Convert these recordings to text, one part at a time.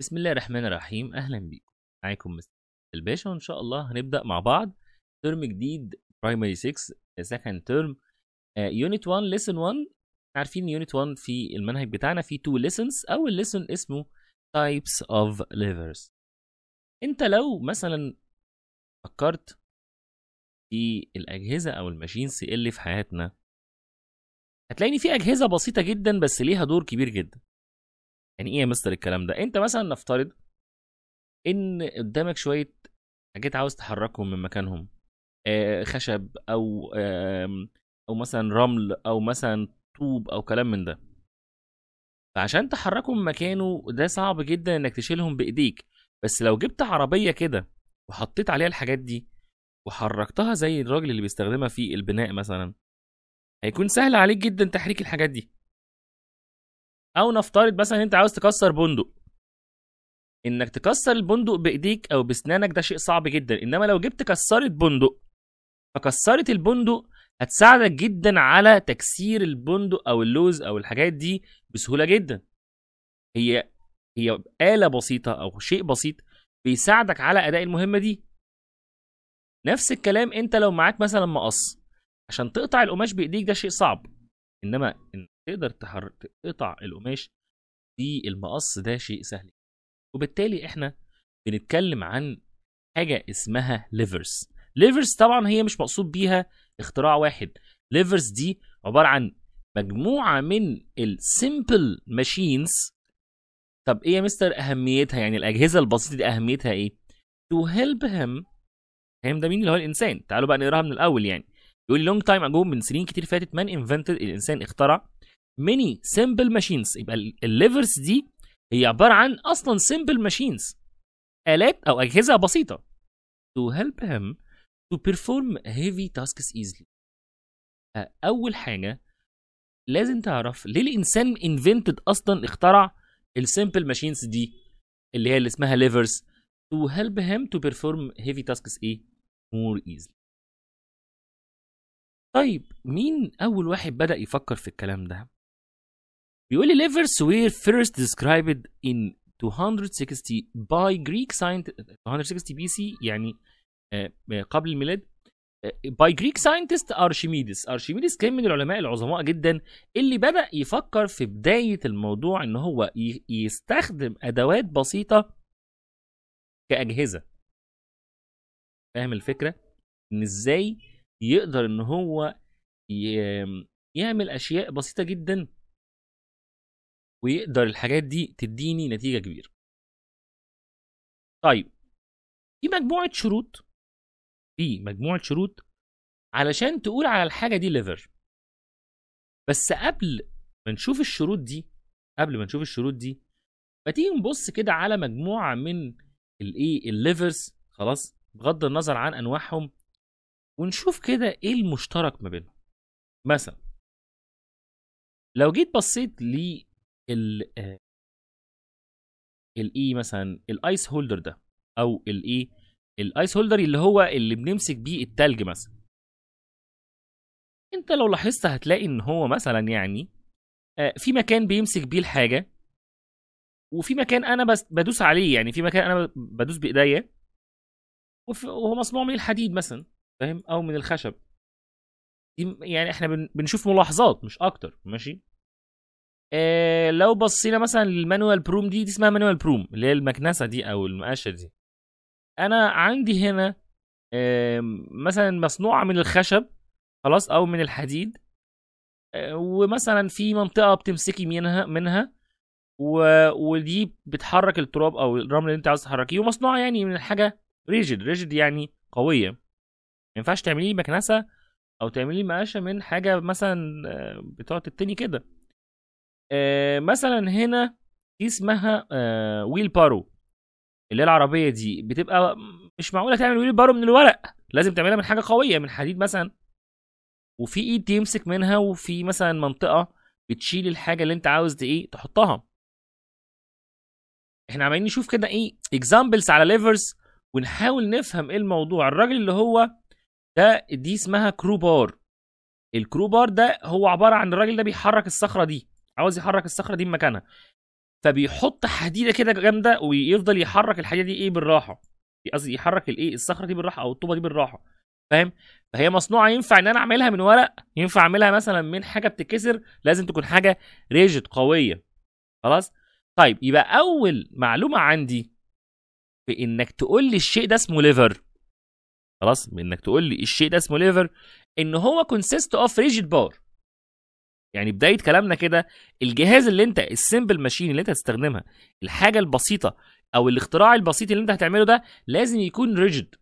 بسم الله الرحمن الرحيم اهلا بيكم معاكم مستر الباشا وان شاء الله هنبدا مع بعض ترم جديد برايمري 6 سكند ترم يونت 1 ليسن 1 عارفين يونت 1 في المنهج بتاعنا في 2 ليسنز اول ليسن اسمه تايبس اوف ليفرز انت لو مثلا فكرت في الاجهزه او الماشينز اللي في حياتنا هتلاقيني في اجهزه بسيطه جدا بس ليها دور كبير جدا يعني ايه يا مستر الكلام ده انت مثلا نفترض ان قدامك شويه حاجات عاوز تحركهم من مكانهم آه، خشب او او مثلا رمل او مثلا طوب او كلام من ده فعشان تحركهم من مكانه ده صعب جدا انك تشيلهم بايديك بس لو جبت عربيه كده وحطيت عليها الحاجات دي وحركتها زي الراجل اللي بيستخدمها في البناء مثلا هيكون سهل عليك جدا تحريك الحاجات دي او نفترض مثلا انت عاوز تكسر بندق انك تكسر البندق بايديك او بسنانك ده شيء صعب جدا انما لو جبت كسرت بندق فكسرت البندق هتساعدك جدا على تكسير البندق او اللوز او الحاجات دي بسهوله جدا هي هي آلة بسيطة أو شيء بسيط بيساعدك على أداء المهمة دي نفس الكلام أنت لو معاك مثلا مقص عشان تقطع القماش بإيديك ده شيء صعب إنما إن تقدر تحرك تقطع القماش المقص ده شيء سهل وبالتالي احنا بنتكلم عن حاجه اسمها ليفرز ليفرز طبعا هي مش مقصود بيها اختراع واحد ليفرز دي عباره عن مجموعه من السيمبل ماشينز طب ايه يا مستر اهميتها يعني الاجهزه البسيطه دي اهميتها ايه تو هيلب هيم هيم ده مين اللي هو الانسان تعالوا بقى نقراها من الاول يعني يقول لونج تايم اجو من سنين كتير فاتت مان انفنتد الانسان اخترع ميني سيمبل ماشينز يبقى الليفرز دي هي عباره عن اصلا سيمبل ماشينز الات او اجهزه بسيطه to help him to perform heavy tasks easily اول حاجه لازم تعرف ليه الانسان انفنتد اصلا اخترع السمبل ماشينز دي اللي هي اللي اسمها ليفرز to help him to perform heavy tasks ايه more easily طيب مين اول واحد بدا يفكر في الكلام ده بيقول لي ليفرز وير first described in 260 by Greek scientists 260 بي سي يعني قبل الميلاد by Greek scientist يعني, أرشميدس آه، آه، أرشميدس آه، كان من العلماء العظماء جدا اللي بدأ يفكر في بداية الموضوع إن هو يستخدم أدوات بسيطة كأجهزة فاهم الفكرة؟ إن إزاي يقدر إن هو يعمل أشياء بسيطة جدا ويقدر الحاجات دي تديني نتيجه كبيره طيب في مجموعه شروط في مجموعه شروط علشان تقول على الحاجه دي ليفر بس قبل ما نشوف الشروط دي قبل ما نشوف الشروط دي ما تيجي نبص كده على مجموعه من الايه الليفرز خلاص بغض النظر عن انواعهم ونشوف كده ايه المشترك ما بينهم مثلا لو جيت بصيت لي ال آه، الاي e مثلا الايس هولدر ده او الايه الايس هولدر اللي هو اللي بنمسك بيه التلج مثلا انت لو لاحظت هتلاقي ان هو مثلا يعني آه، في مكان بيمسك بيه الحاجه وفي مكان انا بس بدوس عليه يعني في مكان انا بدوس بايديا وهو مصنوع من الحديد مثلا فاهم او من الخشب يعني احنا بنشوف ملاحظات مش اكتر ماشي آه لو بصينا مثلا للمانوال بروم دي دي اسمها مانوال بروم اللي هي المكنسه دي او المقاشه دي انا عندي هنا آه مثلا مصنوعه من الخشب خلاص او من الحديد آه ومثلا في منطقه بتمسكي منها منها و... ودي بتحرك التراب او الرمل اللي انت عاوز تحركيه ومصنوعه يعني من حاجه ريجيد ريجيد يعني قويه ما ينفعش تعمليه مكنسه او تعمليه مقاشه من حاجه مثلا آه، بتقعد تتني كده آه مثلا هنا دي اسمها آه ويل بارو اللي هي العربيه دي بتبقى مش معقوله تعمل ويل بارو من الورق لازم تعملها من حاجه قويه من حديد مثلا وفي ايد تمسك منها وفي مثلا منطقه بتشيل الحاجه اللي انت عاوز ايه تحطها احنا عمالين نشوف كده ايه اكزامبلز على ليفرز ونحاول نفهم ايه الموضوع الراجل اللي هو ده دي اسمها كرو بار الكرو بار ده هو عباره عن الراجل ده بيحرك الصخره دي عاوز يحرك الصخره دي مكانها فبيحط حديده كده جامده ويفضل يحرك الحديده دي ايه بالراحه قصدي يحرك الايه الصخره دي بالراحه او الطوبه دي بالراحه فاهم فهي مصنوعه ينفع ان انا اعملها من ورق ينفع اعملها مثلا من حاجه بتتكسر لازم تكون حاجه ريجيد قويه خلاص طيب يبقى اول معلومه عندي في انك تقول لي الشيء ده اسمه ليفر خلاص بانك تقول لي الشيء ده اسمه ليفر ان هو كونسيست اوف ريجيد بار يعني بدايه كلامنا كده الجهاز اللي انت السمبل ماشين اللي انت هتستخدمها الحاجه البسيطه او الاختراع البسيط اللي انت هتعمله ده لازم يكون ريجيد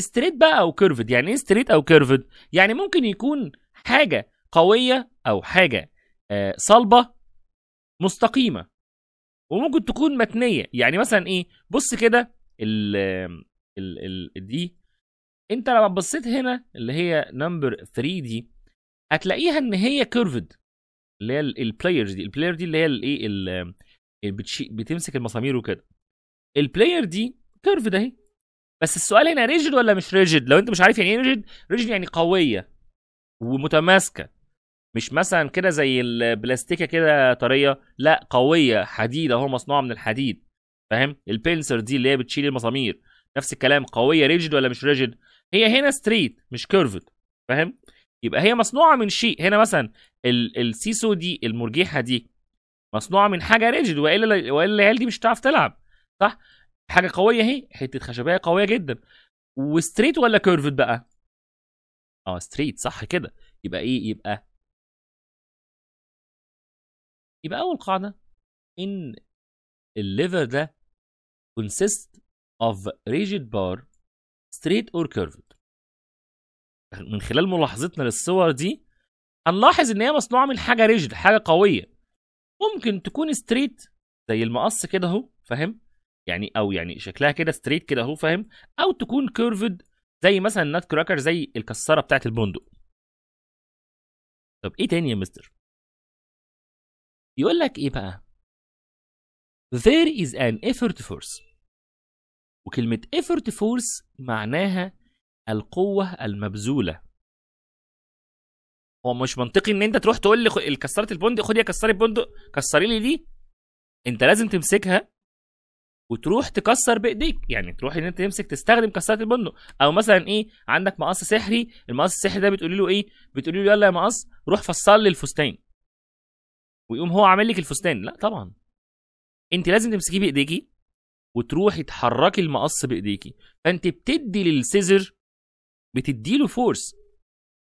ستريت بقى او كيرفد يعني ايه ستريت او كيرفد يعني ممكن يكون حاجه قويه او حاجه آه صلبه مستقيمه وممكن تكون متنيه يعني مثلا ايه بص كده ال ال ال دي انت لما بصيت هنا اللي هي نمبر 3 دي هتلاقيها ان هي كيرفد اللي هي البلايرز دي البلاير دي اللي هي الايه يعني بتمسك المسامير وكده البلاير دي كيرفد اهي بس السؤال هنا ريجد ولا مش ريجد لو انت مش عارف يعني ايه ريجد ريجد يعني قويه ومتماسكه مش مثلا كده زي البلاستيكه كده طريه لا قويه حديد اهو مصنوعه من الحديد فاهم البنسر دي اللي هي بتشيل المسامير نفس الكلام قويه ريجد ولا مش ريجد هي هنا ستريت مش كيرفد فاهم يبقى هي مصنوعه من شيء هنا مثلا السيسو دي المرجيحه دي مصنوعه من حاجه ريجد والا والا العيال دي مش هتعرف تلعب صح حاجه قويه اهي حته خشبيه قويه جدا وستريت ولا كيرفد بقى اه ستريت صح كده يبقى ايه يبقى يبقى اول قاعده ان الليفر ده consist of rigid bar straight or curved من خلال ملاحظتنا للصور دي هنلاحظ ان هي مصنوعه من حاجه ريجد حاجه قويه ممكن تكون ستريت زي المقص كده اهو فاهم يعني او يعني شكلها كده ستريت كده اهو فاهم او تكون كيرفد زي مثلا نات كراكر زي الكساره بتاعه البندق طب ايه تاني يا مستر يقول لك ايه بقى there is an effort force وكلمة effort force معناها القوة المبذولة هو مش منطقي ان انت تروح تقول لي كسرت البندق خد يا كسري البندق كسري لي دي انت لازم تمسكها وتروح تكسر بايديك يعني تروح ان انت تمسك تستخدم كسرات البندق او مثلا ايه عندك مقص سحري المقص السحري ده بتقولي له ايه بتقولي له يلا يا مقص روح فصل لي الفستان ويقوم هو عامل لك الفستان لا طبعا انت لازم تمسكيه بايديكي وتروحي تحركي المقص بايديكي فانت بتدي للسيزر بتديله فورس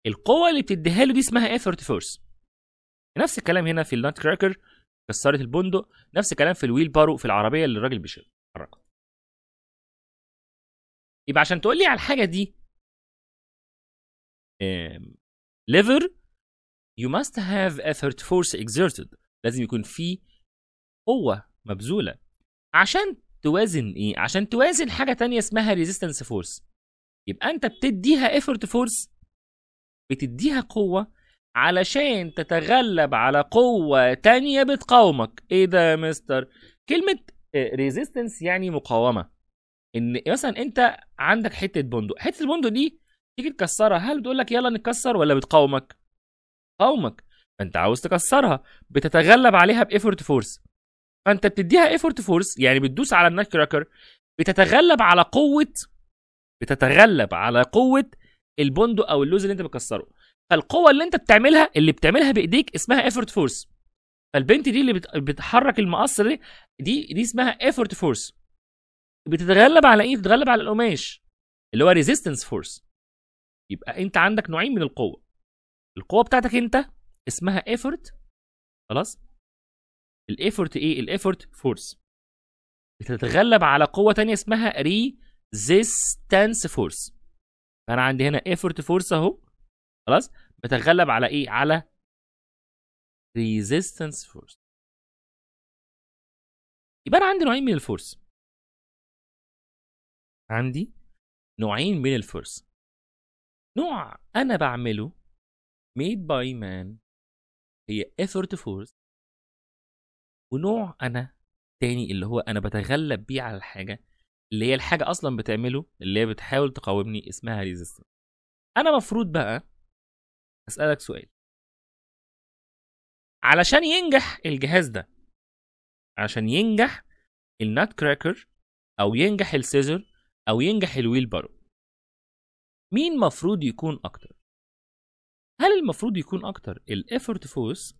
القوه اللي بتديها له دي اسمها ايفورت فورس نفس الكلام هنا في النات كراكر كسرت البندق نفس الكلام في الويل بارو في العربيه اللي الراجل بيحركها يبقى عشان تقول لي على الحاجه دي ليفر يو ماست هاف ايفورت فورس اكزيرتد لازم يكون في قوه مبذوله عشان توازن ايه عشان توازن حاجه تانية اسمها ريزيستنس فورس يبقى انت بتديها ايفورت فورس بتديها قوه علشان تتغلب على قوه تانية بتقاومك ايه ده يا مستر كلمه ريزيستنس آه، يعني مقاومه ان مثلا انت عندك حته بندق حته البندق دي تيجي تكسرها هل بتقول لك يلا نكسر ولا بتقاومك قاومك فانت عاوز تكسرها بتتغلب عليها بايفورت فورس فانت بتديها ايفورت فورس يعني بتدوس على النت كراكر بتتغلب على قوه بتتغلب على قوه البندق او اللوز اللي انت بتكسره فالقوه اللي انت بتعملها اللي بتعملها بايديك اسمها ايفورت فورس فالبنت دي اللي بتحرك المقص دي دي دي اسمها ايفورت فورس بتتغلب على ايه بتتغلب على القماش اللي هو ريزيستنس فورس يبقى انت عندك نوعين من القوه القوه بتاعتك انت اسمها ايفورت خلاص الايفورت ايه الايفورت فورس بتتغلب على قوه تانية اسمها ري resistance force انا عندي هنا effort force اهو خلاص بتغلب على ايه على resistance force يبقى انا عندي نوعين من الفورس عندي نوعين من الفورس نوع انا بعمله made by man هي effort force ونوع انا تاني اللي هو انا بتغلب بيه على الحاجه اللي هي الحاجه اصلا بتعمله اللي هي بتحاول تقاومني اسمها ريزيستنس انا مفروض بقى اسالك سؤال علشان ينجح الجهاز ده علشان ينجح النات كراكر او ينجح السيزر او ينجح الويل بارو مين مفروض يكون اكتر هل المفروض يكون اكتر الافورت فورس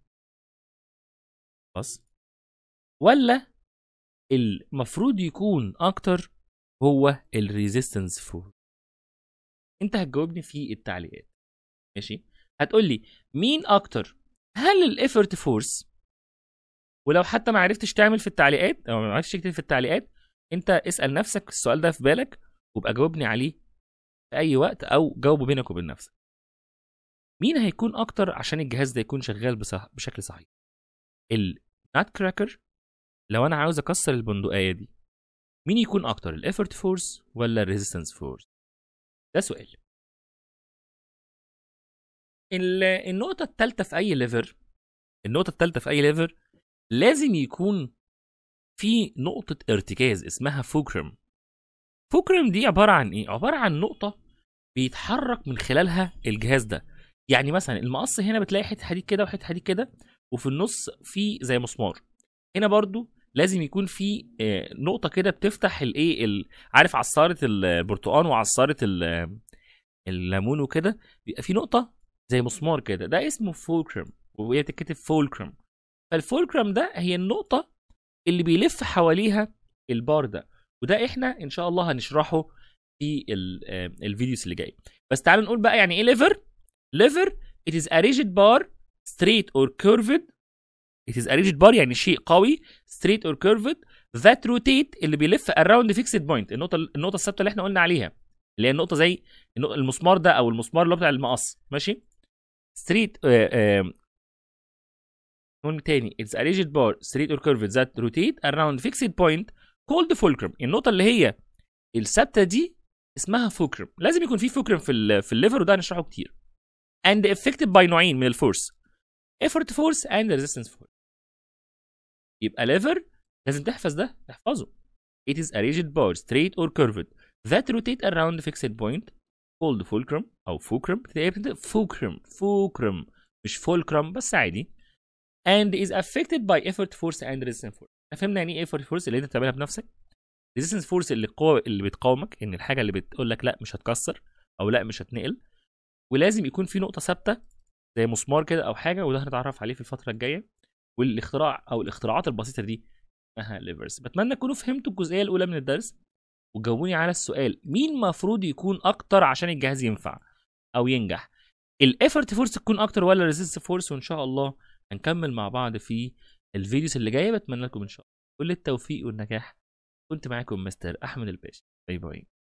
بس ولا المفروض يكون اكتر هو الريزيستنس فورس انت هتجاوبني في التعليقات ماشي هتقول لي مين اكتر هل الايفورت فورس ولو حتى ما عرفتش تعمل في التعليقات او ما عرفتش تكتب في التعليقات انت اسال نفسك السؤال ده في بالك وابقى جاوبني عليه في اي وقت او جاوبه بينك وبين نفسك مين هيكون اكتر عشان الجهاز ده يكون شغال بصح... بشكل صحيح النات كراكر لو انا عاوز اكسر البندقيه دي مين يكون اكتر الافورت فورس ولا الريزيستنس فورس ده سؤال النقطة الثالثة في أي ليفر النقطة الثالثة في أي ليفر لازم يكون في نقطة ارتكاز اسمها فوكرم فوكرم دي عبارة عن إيه؟ عبارة عن نقطة بيتحرك من خلالها الجهاز ده يعني مثلا المقص هنا بتلاقي حتة حديد كده وحتة حديد كده وفي النص في زي مسمار هنا برضو لازم يكون في آه، نقطه كده بتفتح الايه عارف عصاره البرتقال وعصاره الليمون وكده بيبقى في نقطه زي مسمار كده ده اسمه فولكرم وهي تتكتب فولكرم فالفولكرم ده هي النقطه اللي بيلف حواليها البار ده وده احنا ان شاء الله هنشرحه في آه، الفيديوز اللي جاي بس تعالوا نقول بقى يعني ايه ليفر ليفر it is a rigid bar straight or curved It is a rigid bar يعني شيء قوي straight or curved that rotate اللي بيلف around fixed point النقطة النقطة الثابتة اللي احنا قلنا عليها اللي هي النقطة زي المسمار ده أو المسمار اللي هو بتاع المقص ماشي straight نقول تاني it's a rigid bar straight or curved that rotate around fixed point called fulcrum النقطة اللي هي الثابتة دي اسمها fulcrum لازم يكون في fulcrum في في الليفر وده هنشرحه كتير and affected by نوعين من الفورس effort force and resistance force يبقى ليفر لازم تحفظ ده تحفظه It is a rigid bar straight or curved that rotate around the fixed point called fulcrum أو fulcrum fulcrum fulcrum مش fulcrum بس عادي and is affected by effort force and resistance force فهمنا يعني ايه effort force اللي انت بتعملها بنفسك resistance force اللي القوة اللي بتقاومك ان الحاجة اللي بتقول لك لا مش هتكسر او لا مش هتنقل ولازم يكون في نقطة ثابتة زي مسمار كده او حاجة وده هنتعرف عليه في الفترة الجاية والاختراع او الاختراعات البسيطه دي اسمها ليفرز بتمنى تكونوا فهمتوا الجزئيه الاولى من الدرس وجاوبوني على السؤال مين مفروض يكون اكتر عشان الجهاز ينفع او ينجح الافورت فورس تكون اكتر ولا الريزيست فورس وان شاء الله هنكمل مع بعض في الفيديوز اللي جايه بتمنى لكم ان شاء الله كل التوفيق والنجاح كنت معاكم مستر احمد الباشا باي باي